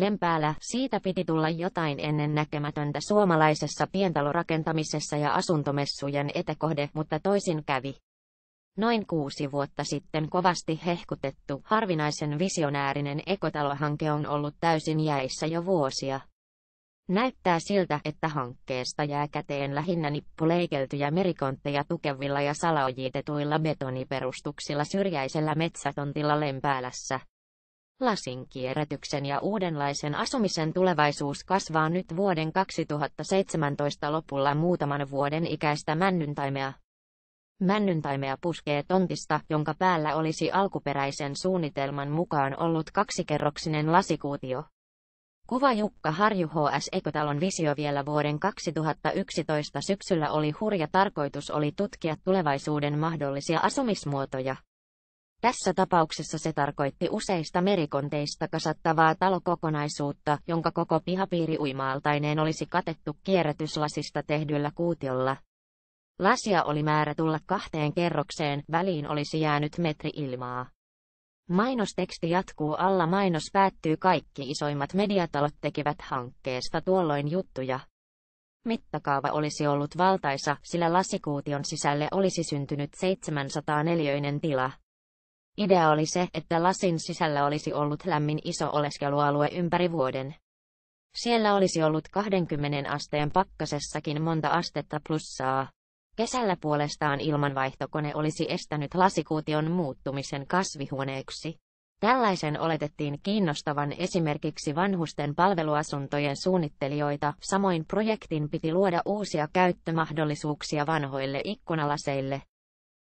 Lempäällä siitä piti tulla jotain ennen näkemätöntä suomalaisessa pientalorakentamisessa ja asuntomessujen etekohde, mutta toisin kävi. Noin kuusi vuotta sitten kovasti hehkutettu, harvinaisen visionäärinen ekotalohanke on ollut täysin jäissä jo vuosia. Näyttää siltä, että hankkeesta jää käteen lähinnä nippuleikeltyjä merikontteja tukevilla ja salaojitetuilla betoniperustuksilla syrjäisellä metsätontilla Lempäälässä. Lasinkierrätyksen ja uudenlaisen asumisen tulevaisuus kasvaa nyt vuoden 2017 lopulla muutaman vuoden ikäistä männyntaimea. Männyntaimea puskee tontista, jonka päällä olisi alkuperäisen suunnitelman mukaan ollut kaksikerroksinen lasikuutio. Kuva Jukka Harju HS Ekotalon visio vielä vuoden 2011 syksyllä oli hurja tarkoitus oli tutkia tulevaisuuden mahdollisia asumismuotoja. Tässä tapauksessa se tarkoitti useista merikonteista kasattavaa talokokonaisuutta, jonka koko pihapiiri uimaaltaineen olisi katettu kierrätyslasista tehdyllä kuutiolla. Lasia oli määrä tulla kahteen kerrokseen, väliin olisi jäänyt metri ilmaa. Mainosteksti jatkuu alla mainos päättyy kaikki isoimmat mediatalot tekivät hankkeesta tuolloin juttuja. Mittakaava olisi ollut valtaisa, sillä lasikuution sisälle olisi syntynyt 704 tila. Idea oli se, että lasin sisällä olisi ollut lämmin iso oleskelualue ympäri vuoden. Siellä olisi ollut 20 asteen pakkasessakin monta astetta plussaa. Kesällä puolestaan ilmanvaihtokone olisi estänyt lasikuution muuttumisen kasvihuoneeksi. Tällaisen oletettiin kiinnostavan esimerkiksi vanhusten palveluasuntojen suunnittelijoita, samoin projektin piti luoda uusia käyttömahdollisuuksia vanhoille ikkunalaseille,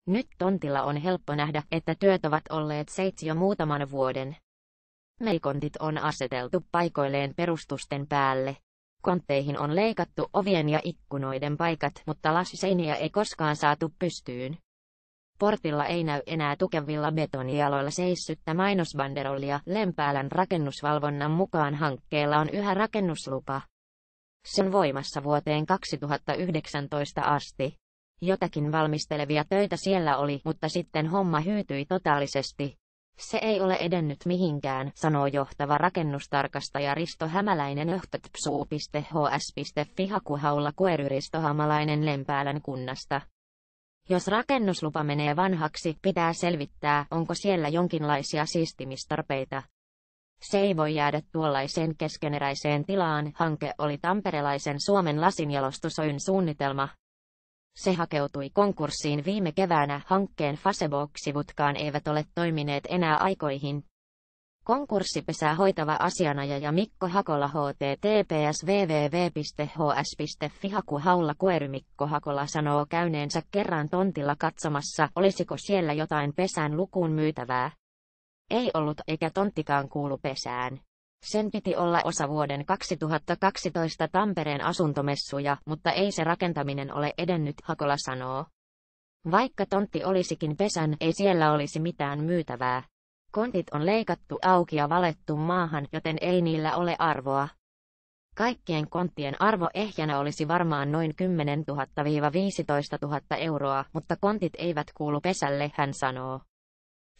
nyt tontilla on helppo nähdä, että työt ovat olleet seitsi jo muutaman vuoden. Meikontit on aseteltu paikoilleen perustusten päälle. Kontteihin on leikattu ovien ja ikkunoiden paikat, mutta lasiseiniä ei koskaan saatu pystyyn. Portilla ei näy enää tukevilla betonialoilla seissyttä mainosbanderollia. Lempäälän rakennusvalvonnan mukaan hankkeella on yhä rakennuslupa. Sen voimassa vuoteen 2019 asti. Jotakin valmistelevia töitä siellä oli, mutta sitten homma hyytyi totaalisesti. Se ei ole edennyt mihinkään, sanoo johtava rakennustarkastaja Risto Hämäläinen öhtötpsu.hs.fi hakuhaulla koery Risto Hamalainen Lempäälän kunnasta. Jos rakennuslupa menee vanhaksi, pitää selvittää, onko siellä jonkinlaisia siistimistarpeita. Se ei voi jäädä tuollaiseen keskeneräiseen tilaan, hanke oli tamperelaisen Suomen lasinjalostusoyn suunnitelma. Se hakeutui konkurssiin viime keväänä hankkeen Facebook-sivutkaan eivät ole toimineet enää aikoihin. Konkurssipesää hoitava asianajaja Mikko Hakola https www.hs.fi hakuhaulla koerymikko Hakola sanoo käyneensä kerran tontilla katsomassa, olisiko siellä jotain pesän lukuun myytävää. Ei ollut eikä tonttikaan kuulu pesään. Sen piti olla osa vuoden 2012 Tampereen asuntomessuja, mutta ei se rakentaminen ole edennyt, Hakola sanoo. Vaikka tontti olisikin pesän, ei siellä olisi mitään myytävää. Kontit on leikattu auki ja valettu maahan, joten ei niillä ole arvoa. Kaikkien konttien arvo ehjänä olisi varmaan noin 10 000-15 000 euroa, mutta kontit eivät kuulu pesälle, hän sanoo.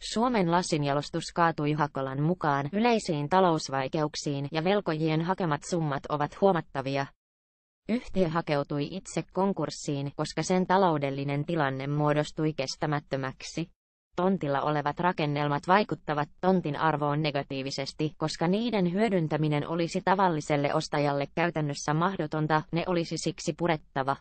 Suomen lasinjalostus kaatui Hakolan mukaan yleisiin talousvaikeuksiin ja velkojien hakemat summat ovat huomattavia. Yhtiö hakeutui itse konkurssiin, koska sen taloudellinen tilanne muodostui kestämättömäksi. Tontilla olevat rakennelmat vaikuttavat tontin arvoon negatiivisesti, koska niiden hyödyntäminen olisi tavalliselle ostajalle käytännössä mahdotonta, ne olisi siksi purettava.